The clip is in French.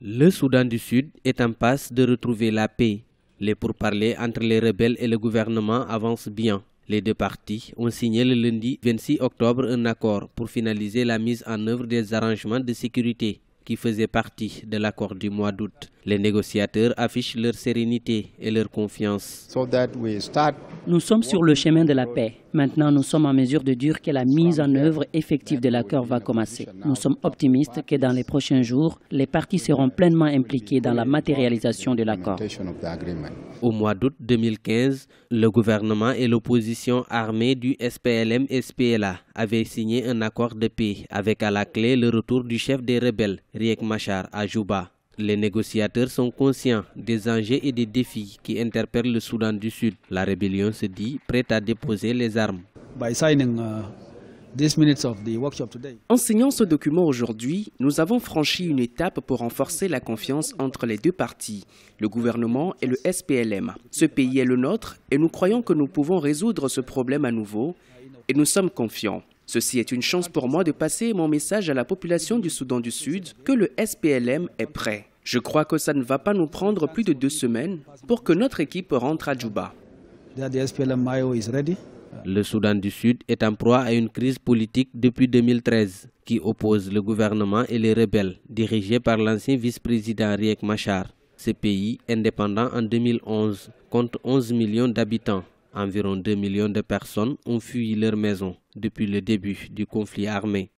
Le Soudan du Sud est en passe de retrouver la paix. Les pourparlers entre les rebelles et le gouvernement avancent bien. Les deux parties ont signé le lundi 26 octobre un accord pour finaliser la mise en œuvre des arrangements de sécurité qui faisaient partie de l'accord du mois d'août. Les négociateurs affichent leur sérénité et leur confiance. Nous sommes sur le chemin de la paix. Maintenant, nous sommes en mesure de dire que la mise en œuvre effective de l'accord va commencer. Nous sommes optimistes que dans les prochains jours, les partis seront pleinement impliqués dans la matérialisation de l'accord. Au mois d'août 2015, le gouvernement et l'opposition armée du SPLM SPLA avaient signé un accord de paix avec à la clé le retour du chef des rebelles, Riek Machar, à Juba. Les négociateurs sont conscients des enjeux et des défis qui interpellent le Soudan du Sud. La rébellion se dit prête à déposer les armes. Uh, en signant ce document aujourd'hui, nous avons franchi une étape pour renforcer la confiance entre les deux parties, le gouvernement et le SPLM. Ce pays est le nôtre et nous croyons que nous pouvons résoudre ce problème à nouveau et nous sommes confiants. Ceci est une chance pour moi de passer mon message à la population du Soudan du Sud que le SPLM est prêt. Je crois que ça ne va pas nous prendre plus de deux semaines pour que notre équipe rentre à Djouba. Le Soudan du Sud est en proie à une crise politique depuis 2013 qui oppose le gouvernement et les rebelles dirigés par l'ancien vice-président Riek Machar. Ce pays, indépendant en 2011, compte 11 millions d'habitants Environ 2 millions de personnes ont fui leur maison depuis le début du conflit armé.